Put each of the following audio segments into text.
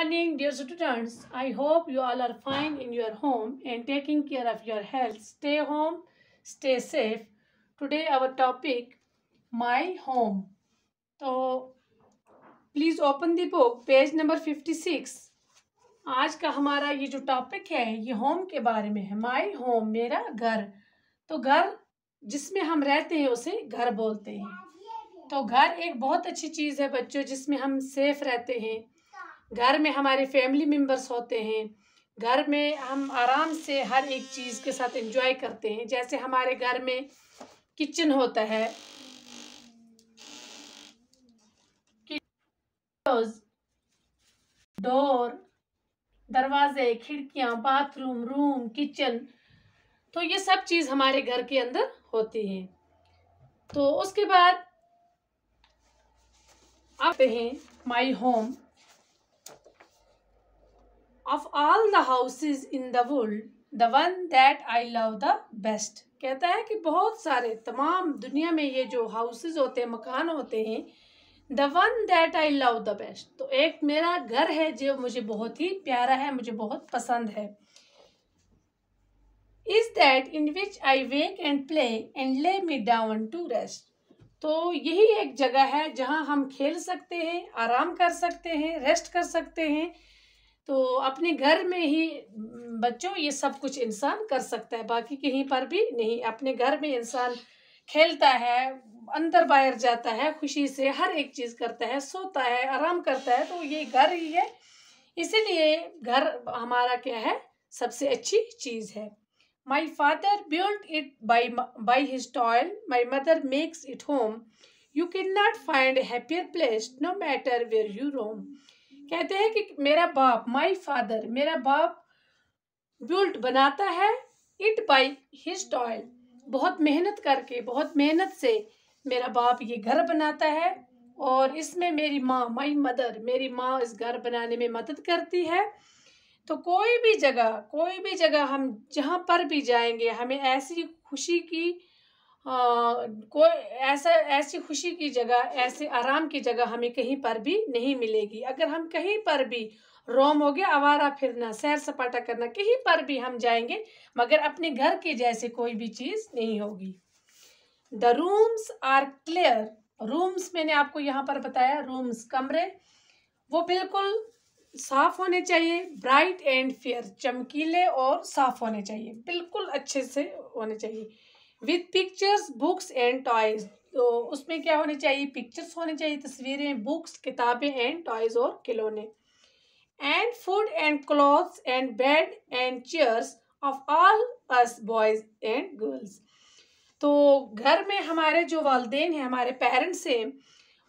morning dear students i hope you all are fine in your home and taking care of your health stay home stay safe today our topic my home so please open the book page number 56 aaj ka hamara ye jo topic hai ye home ke bare mein hai my home mera ghar to ghar जिसमें हम रहते हैं उसे घर बोलते हैं तो घर एक बहुत अच्छी चीज़ है बच्चों जिसमें हम सेफ रहते हैं घर में हमारे फैमिली मेम्बर्स होते हैं घर में हम आराम से हर एक चीज़ के साथ एंजॉय करते हैं जैसे हमारे घर में किचन होता है डोर दरवाजे खिड़कियाँ बाथरूम रूम किचन तो ये सब चीज़ हमारे घर के अंदर होती है तो उसके बाद आते हैं my home of all the houses in the world the one that I love the best कहता है कि बहुत सारे तमाम दुनिया में ये जो हाउसेज होते हैं मकान होते हैं the one that I love the best तो एक मेरा घर है जो मुझे बहुत ही प्यारा है मुझे बहुत पसंद है is that in which I wake and play and lay me down to rest तो यही एक जगह है जहाँ हम खेल सकते हैं आराम कर सकते हैं रेस्ट कर सकते हैं तो अपने घर में ही बच्चों ये सब कुछ इंसान कर सकता है बाकी कहीं पर भी नहीं अपने घर में इंसान खेलता है अंदर बाहर जाता है खुशी से हर एक चीज़ करता है सोता है आराम करता है तो ये घर ही है इसीलिए घर हमारा क्या है सबसे अच्छी चीज़ है my father build it by by his toil my mother makes it home you can not find happier place no matter where you roam कहते हैं कि मेरा बाप माई फादर मेरा बाप बिल्ट बनाता है इट बाई हिज टॉयल बहुत मेहनत करके बहुत मेहनत से मेरा बाप ये घर बनाता है और इसमें मेरी माँ माई मदर मेरी माँ इस घर बनाने में मदद करती है तो कोई भी जगह कोई भी जगह हम जहाँ पर भी जाएंगे हमें ऐसी खुशी की हाँ, कोई ऐसा ऐसी खुशी की जगह ऐसे आराम की जगह हमें कहीं पर भी नहीं मिलेगी अगर हम कहीं पर भी रोम हो गया आवारा फिरना सैर सपाटा करना कहीं पर भी हम जाएंगे मगर अपने घर के जैसे कोई भी चीज़ नहीं होगी the rooms are clear rooms मैंने आपको यहाँ पर बताया रूम्स कमरे वो बिल्कुल साफ होने चाहिए ब्राइट एंड फेयर चमकीले और साफ होने चाहिए बिल्कुल अच्छे से होने चाहिए with pictures books and toys तो उसमें क्या होने चाहिए पिक्चर्स होने चाहिए तस्वीरें बुक्स किताबें एंड टॉयज और खिलौने and food and clothes and bed and chairs of all us boys and girls तो घर में हमारे जो वालदेन हैं हमारे पेरेंट्स हैं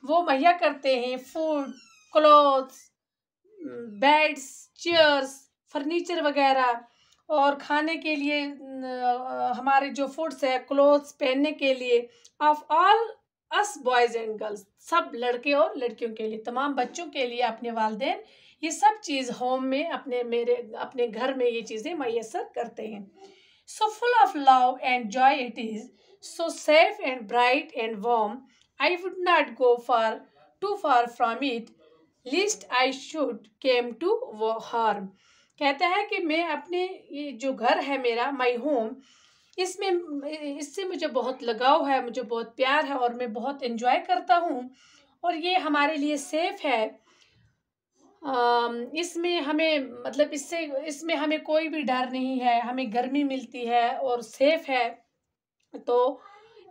वो मुहैया करते हैं food clothes beds chairs furniture वगैरह और खाने के लिए हमारे जो फूड्स है क्लोथ्स पहनने के लिए of all us boys and girls सब लड़के और लड़कियों के लिए तमाम बच्चों के लिए अपने वालदे ये सब चीज़ होम में अपने मेरे अपने घर में ये चीज़ें मैसर करते हैं so full of love and joy it is so safe and bright and warm I would not go far too far from it lest I should came to वो हार्म कहता है कि मैं अपने जो घर है मेरा माई होम इसमें इससे मुझे बहुत लगाव है मुझे बहुत प्यार है और मैं बहुत इन्जॉय करता हूँ और ये हमारे लिए सेफ़ है इसमें हमें मतलब इससे इसमें हमें कोई भी डर नहीं है हमें गर्मी मिलती है और सेफ़ है तो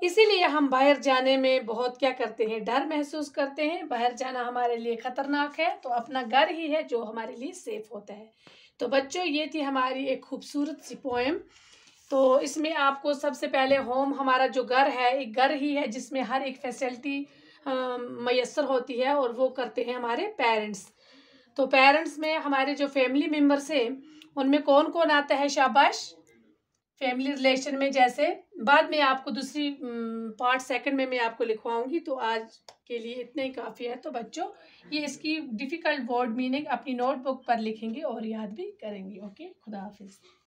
इसीलिए हम बाहर जाने में बहुत क्या करते हैं डर महसूस करते हैं बाहर जाना हमारे लिए ख़तरनाक है तो अपना घर ही है जो हमारे लिए सेफ़ होता है तो बच्चों ये थी हमारी एक खूबसूरत सी पोएम तो इसमें आपको सबसे पहले होम हमारा जो घर है एक घर ही है जिसमें हर एक फैसिलिटी मैसर होती है और वो करते हैं हमारे पेरेंट्स तो पेरेंट्स में हमारे जो फैमिली मेम्बर्स हैं उनमें कौन कौन आता है शाबाश फैमिली रिलेशन में जैसे बाद में आपको दूसरी पार्ट सेकंड में मैं आपको लिखवाऊंगी तो आज के लिए इतना ही काफ़ी है तो बच्चों ये इसकी डिफ़िकल्ट वर्ड मीनिंग अपनी नोटबुक पर लिखेंगे और याद भी करेंगे ओके खुदा हाफिज़